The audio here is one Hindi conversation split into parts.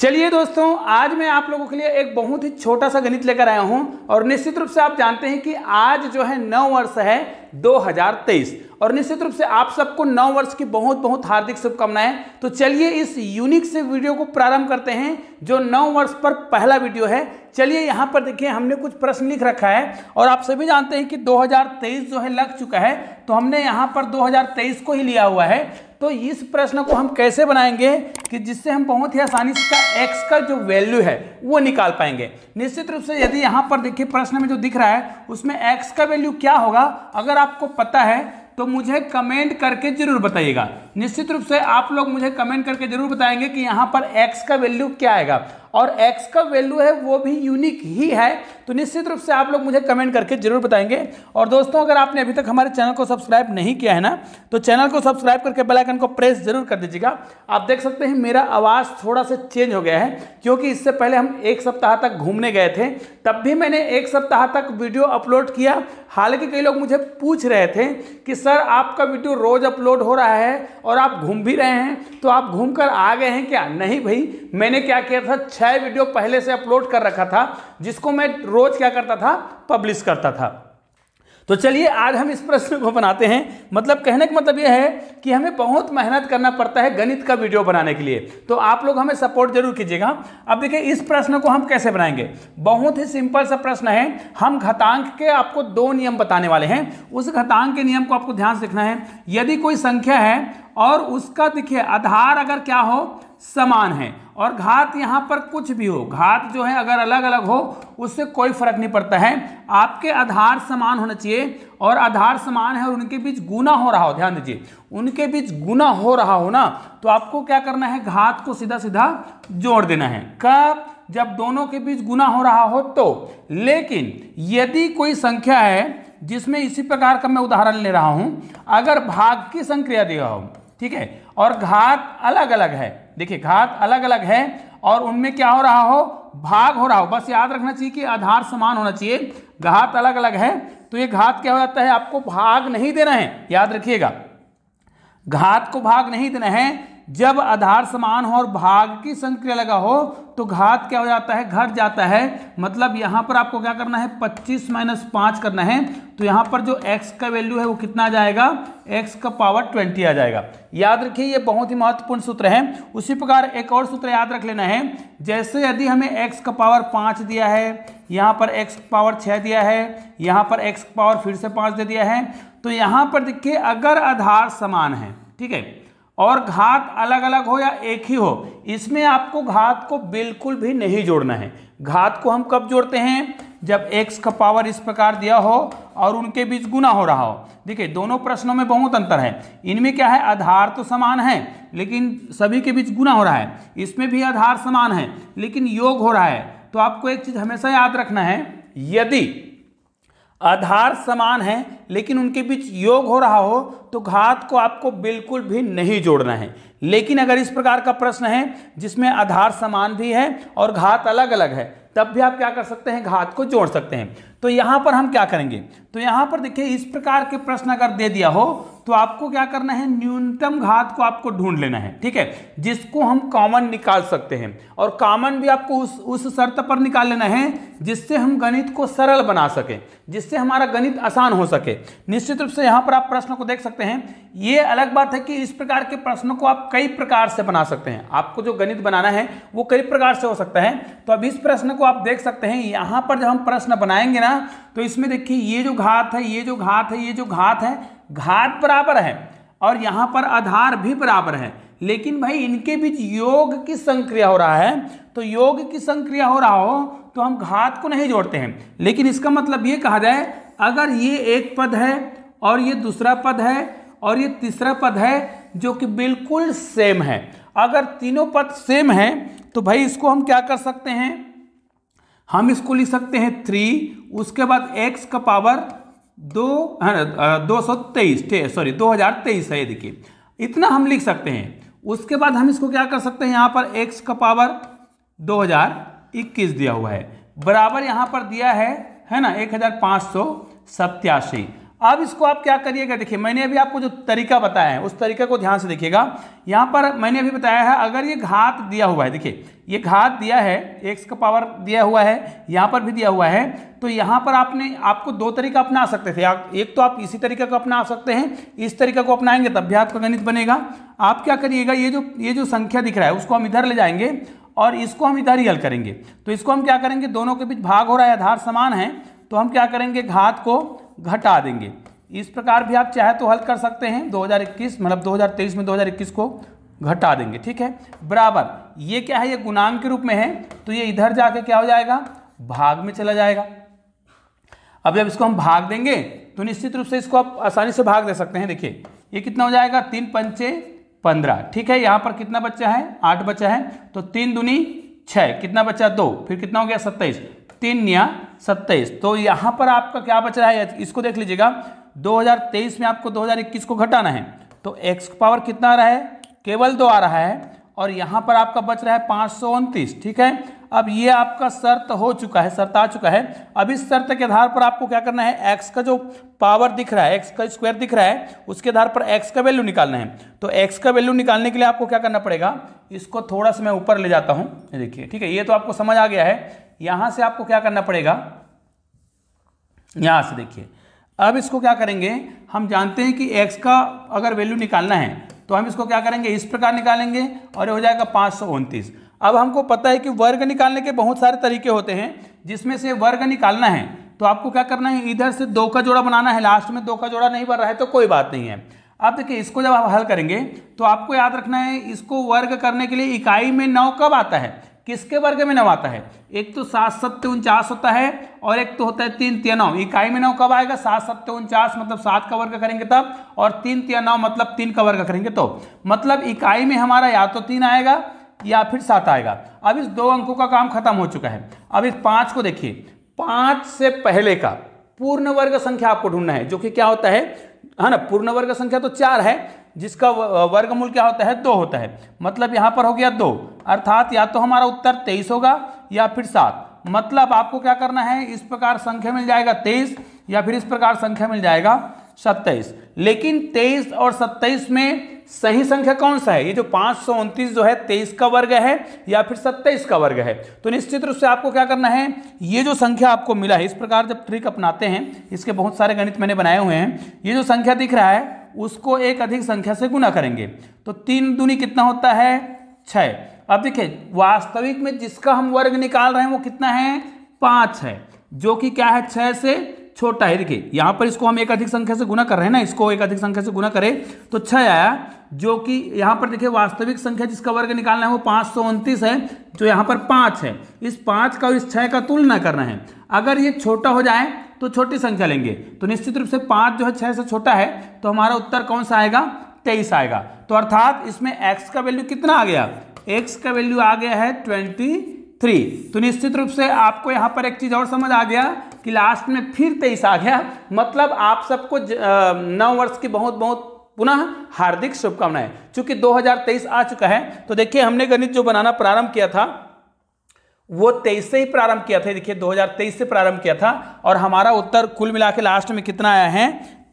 चलिए दोस्तों आज मैं आप लोगों के लिए एक बहुत ही छोटा सा गणित लेकर आया हूं और निश्चित रूप से आप जानते हैं कि आज जो है नव वर्ष है 2023 और निश्चित रूप से आप सबको नव वर्ष की बहुत बहुत हार्दिक शुभकामनाएं तो चलिए इस यूनिक से वीडियो को प्रारंभ करते हैं जो नव वर्ष पर पहला वीडियो है चलिए यहाँ पर देखिए हमने कुछ प्रश्न लिख रखा है और आप सभी जानते हैं कि दो जो है लग चुका है तो हमने यहाँ पर दो को ही लिया हुआ है तो इस प्रश्न को हम कैसे बनाएंगे कि जिससे हम बहुत ही आसानी से का एक्स का जो वैल्यू है वो निकाल पाएंगे निश्चित रूप से यदि यहाँ पर देखिए प्रश्न में जो दिख रहा है उसमें एक्स का वैल्यू क्या होगा अगर आपको पता है तो मुझे कमेंट करके जरूर बताइएगा निश्चित रूप से आप लोग मुझे कमेंट करके जरूर बताएंगे कि यहाँ पर x का वैल्यू क्या आएगा और x का वैल्यू है वो भी यूनिक ही है तो निश्चित रूप से आप लोग मुझे कमेंट करके जरूर बताएंगे और दोस्तों अगर आपने अभी तक हमारे चैनल को सब्सक्राइब नहीं किया है ना तो चैनल को सब्सक्राइब करके बेलाइकन को प्रेस जरूर कर दीजिएगा आप देख सकते हैं मेरा आवाज़ थोड़ा सा चेंज हो गया है क्योंकि इससे पहले हम एक सप्ताह तक घूमने गए थे तब भी मैंने एक सप्ताह तक वीडियो अपलोड किया हालांकि कई लोग मुझे पूछ रहे थे कि सर आपका वीडियो रोज़ अपलोड हो रहा है और आप घूम भी रहे हैं तो आप घूम कर आ गए हैं क्या नहीं भाई मैंने क्या किया था छः वीडियो पहले से अपलोड कर रखा था जिसको मैं रोज़ क्या करता था पब्लिश करता था तो चलिए आज हम इस प्रश्न को बनाते हैं मतलब कहने का मतलब यह है कि हमें बहुत मेहनत करना पड़ता है गणित का वीडियो बनाने के लिए तो आप लोग हमें सपोर्ट जरूर कीजिएगा अब देखिए इस प्रश्न को हम कैसे बनाएंगे बहुत ही सिंपल सा प्रश्न है हम घतांक के आपको दो नियम बताने वाले हैं उस घतांक के नियम को आपको ध्यान से देखना है यदि कोई संख्या है और उसका देखिए आधार अगर क्या हो समान है और घात यहाँ पर कुछ भी हो घात जो है अगर अलग अलग हो उससे कोई फर्क नहीं पड़ता है आपके आधार समान होना चाहिए और आधार समान है और उनके बीच गुना हो रहा हो ध्यान दीजिए उनके बीच गुना हो रहा हो ना तो आपको क्या करना है घात को सीधा सीधा जोड़ देना है कब जब दोनों के बीच गुना हो रहा हो तो लेकिन यदि कोई संख्या है जिसमें इसी प्रकार का मैं उदाहरण ले रहा हूं अगर भाग की संक्रिया दिया हो ठीक है और घात अलग अलग है देखिए घात अलग अलग है और उनमें क्या हो रहा हो भाग हो रहा हो बस याद रखना चाहिए कि आधार समान होना चाहिए घात अलग अलग है तो ये घात क्या हो जाता है आपको भाग नहीं देना है याद रखिएगा घात को भाग नहीं देना है जब आधार समान हो और भाग की संक्रिया लगा हो तो घात क्या हो जाता है घट जाता है मतलब यहाँ पर आपको क्या करना है 25 माइनस पाँच करना है तो यहाँ पर जो x का वैल्यू है वो कितना आ जाएगा x का पावर 20 आ जाएगा याद रखिए ये बहुत ही महत्वपूर्ण सूत्र है उसी प्रकार एक और सूत्र याद रख लेना है जैसे यदि हमें x का पावर पाँच दिया है यहाँ पर x पावर छः दिया है यहाँ पर x पावर फिर से पाँच दे दिया है तो यहाँ पर देखिए अगर आधार समान है ठीक है और घात अलग अलग हो या एक ही हो इसमें आपको घात को बिल्कुल भी नहीं जोड़ना है घात को हम कब जोड़ते हैं जब x का पावर इस प्रकार दिया हो और उनके बीच गुना हो रहा हो देखिए दोनों प्रश्नों में बहुत अंतर है इनमें क्या है आधार तो समान है लेकिन सभी के बीच गुना हो रहा है इसमें भी आधार समान है लेकिन योग हो रहा है तो आपको एक चीज़ हमेशा याद रखना है यदि आधार समान है लेकिन उनके बीच योग हो रहा हो तो घात को आपको बिल्कुल भी नहीं जोड़ना है लेकिन अगर इस प्रकार का प्रश्न है जिसमें आधार समान भी है और घात अलग अलग है तब भी आप क्या कर सकते हैं घात को जोड़ सकते हैं तो यहाँ पर हम क्या करेंगे तो यहाँ पर देखिए इस प्रकार के प्रश्न अगर दे दिया हो तो आपको क्या करना है न्यूनतम घात को आपको ढूंढ लेना है ठीक है जिसको हम कॉमन निकाल सकते हैं और कॉमन भी आपको उस उस शर्त पर निकाल लेना है जिससे हम गणित को सरल बना सके जिससे हमारा गणित आसान हो सके निश्चित रूप से यहाँ पर आप प्रश्न को देख सकते सकते हैं ये अलग बात है कि इस प्रकार के प्रश्नों को आप कई प्रकार से बना सकते हैं आपको जो गणित बनाना है वो कई प्रकार से हो सकता है तो अब इस प्रश्न को आप देख सकते हैं यहाँ पर जब हम प्रश्न बनाएंगे ना तो इसमें देखिए ये जो घात है ये जो घात है ये जो घात है घात बराबर है और यहाँ पर आधार भी बराबर है लेकिन भाई इनके बीच योग की संक्रिया हो रहा है तो योग की संक्रिया हो रहा हो तो हम घात को नहीं जोड़ते हैं लेकिन इसका मतलब ये कहा जाए अगर ये एक पद है और ये दूसरा पद है और ये तीसरा पद है जो कि बिल्कुल सेम है अगर तीनों पद सेम है तो भाई इसको हम क्या कर सकते हैं हम इसको लिख सकते हैं थ्री उसके बाद एक्स का पावर दो हाँ, दो सौ तेईस सॉरी दो हजार तेईस है देखिए इतना हम लिख सकते हैं उसके बाद हम इसको क्या कर सकते हैं यहाँ पर एक्स का पावर दो हजार इक्कीस दिया हुआ है बराबर यहाँ पर दिया है है ना एक हजार पाँच सौ सत्यासी अब इसको आप क्या करिएगा देखिए मैंने अभी आपको जो तरीका बताया है उस तरीका को ध्यान से देखिएगा यहाँ पर मैंने अभी बताया है अगर ये घात दिया हुआ है देखिए ये घात दिया है एक्स का पावर दिया हुआ है यहाँ पर भी दिया हुआ है तो यहाँ पर आपने आपको दो तरीका अपना सकते थे एक तो आप इसी तरीका को अपना सकते हैं इस तरीका को अपनाएंगे तब भी आपका गणित बनेगा आप क्या करिएगा ये जो ये जो संख्या दिख रहा है उसको हम इधर ले जाएंगे और इसको हम इधर ही हल करेंगे तो इसको हम क्या करेंगे दोनों के बीच भाग हो रहा है आधार समान है तो हम क्या करेंगे घात को घटा देंगे इस प्रकार भी आप चाहे तो हल कर सकते हैं 2021 मतलब 2023 में 2021 को घटा देंगे ठीक है बराबर ये क्या है ये गुणांक के रूप में है तो ये इधर जाके क्या हो जाएगा भाग में चला जाएगा अब जब इसको हम भाग देंगे तो निश्चित रूप से इसको आप आसानी से भाग दे सकते हैं देखिए ये कितना हो जाएगा तीन पंचे पंद्रह ठीक है यहाँ पर कितना बच्चा है आठ बच्चा है तो तीन दुनी छः कितना बच्चा दो फिर कितना हो गया सत्ताईस तीन या सत्ताईस तो यहाँ पर आपका क्या बच रहा है इसको देख लीजिएगा 2023 में आपको 2021 को घटाना है तो एक्स पावर कितना आ रहा है केवल दो आ रहा है और यहाँ पर आपका बच रहा है पाँच ठीक है अब ये आपका शर्त हो चुका है शर्त आ चुका है अब इस शर्त के आधार पर आपको क्या करना है एक्स का जो पावर दिख रहा है एक्स का स्क्वायर दिख रहा है उसके आधार पर एक्स का वैल्यू निकालना है तो एक्स का वैल्यू निकालने के लिए आपको क्या करना पड़ेगा इसको थोड़ा सा मैं ऊपर ले जाता हूँ देखिए ठीक है ये तो आपको समझ आ गया है यहां से आपको क्या करना पड़ेगा यहां से देखिए अब इसको क्या करेंगे हम जानते हैं कि x का अगर वैल्यू निकालना है तो हम इसको क्या करेंगे इस प्रकार निकालेंगे और ये हो जाएगा पाँच अब हमको पता है कि वर्ग निकालने के बहुत सारे तरीके होते हैं जिसमें से वर्ग निकालना है तो आपको क्या करना है इधर से दो का जोड़ा बनाना है लास्ट में दो का जोड़ा नहीं बन रहा है तो कोई बात नहीं है अब देखिए इसको जब आप हल करेंगे तो आपको याद रखना है इसको वर्ग करने के लिए इकाई में नौ कब आता है किसके वर्ग में नौ आता है एक तो सात सत्य उनचास होता है और एक तो होता है तीन तिया नौ इकाई में नौ कब आएगा सात सत्य उनचास मतलब सात का वर्ग करेंगे तब और तीन तिया नौ मतलब तीन का वर्ग करेंगे तो मतलब इकाई में हमारा या तो तीन आएगा या फिर सात आएगा अब इस दो अंकों का काम खत्म हो चुका है अब इस पाँच को देखिए पाँच से पहले का पूर्ण वर्ग संख्या आपको ढूंढना है जो कि क्या होता है है ना पूर्ण वर्ग संख्या तो चार है जिसका वर्गमूल क्या होता है दो होता है मतलब यहाँ पर हो गया दो अर्थात या तो हमारा उत्तर तेईस होगा या फिर सात मतलब आपको क्या करना है इस प्रकार संख्या मिल जाएगा तेईस या फिर इस प्रकार संख्या मिल जाएगा सत्ताईस लेकिन तेईस और सत्ताईस में सही संख्या कौन सा है ये जो पाँच जो है तेईस का वर्ग है या फिर सत्ताईस का वर्ग है तो निश्चित रूप से आपको क्या करना है ये जो संख्या आपको मिला है इस प्रकार जब ट्रिक अपनाते हैं इसके बहुत सारे गणित मैंने बनाए हुए हैं ये जो संख्या दिख रहा है उसको एक अधिक संख्या से गुना करेंगे तो तीन दूनी कितना होता है छः अब देखिए वास्तविक में जिसका हम वर्ग निकाल रहे हैं वो कितना है पाँच है जो कि क्या है छः से छोटा है देखिए यहाँ पर इसको हम एक अधिक संख्या से गुना कर रहे हैं ना इसको एक अधिक संख्या से गुना करें तो छः आया जो कि यहाँ पर देखिए वास्तविक संख्या जिसका वर्ग निकालना है वो पाँच है जो यहाँ पर पाँच है इस पाँच का और इस छः का तुलना करना है अगर ये छोटा हो जाए तो छोटी संख्या लेंगे तो निश्चित रूप से पाँच जो है छह से छोटा है तो हमारा उत्तर कौन सा आएगा तेईस आएगा तो अर्थात इसमें एक्स का वैल्यू कितना आ गया एक्स का वैल्यू आ गया है ट्वेंटी थ्री तो निश्चित रूप से आपको यहाँ पर एक चीज़ और समझ आ गया कि लास्ट में फिर तेईस आ गया मतलब आप सबको नौ वर्ष की बहुत बहुत पुनः हार्दिक शुभकामनाएं चूंकि 2023 आ चुका है तो देखिए हमने गणित जो बनाना प्रारंभ किया था वो 23 से ही प्रारंभ किया था देखिए 2023 से प्रारंभ किया था और हमारा उत्तर कुल मिला के लास्ट में कितना आया है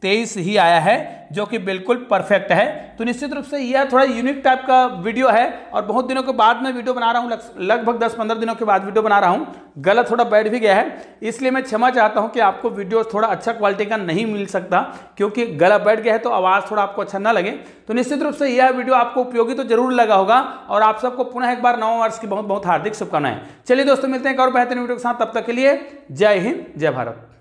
तेईस ही आया है जो कि बिल्कुल परफेक्ट है तो निश्चित रूप से यह थोड़ा यूनिक टाइप का वीडियो है और बहुत दिनों के बाद मैं वीडियो बना रहा हूँ लगभग दस पंद्रह दिनों के बाद वीडियो बना रहा हूँ गलत थोड़ा बैठ भी गया है इसलिए मैं क्षमा चाहता हूँ कि आपको वीडियो थोड़ा अच्छा क्वालिटी का नहीं मिल सकता क्योंकि गला बैठ गया है तो आवाज़ थोड़ा आपको अच्छा ना लगे तो निश्चित रूप से यह वीडियो आपको उपयोगी तो जरूर लगा होगा और आप सबको पुनः एक बार नव वर्ष की बहुत बहुत हार्दिक शुभकामनाएं चलिए दोस्तों मिलते हैं एक और बेहतरीन वीडियो के साथ तब तक के लिए जय हिंद जय भारत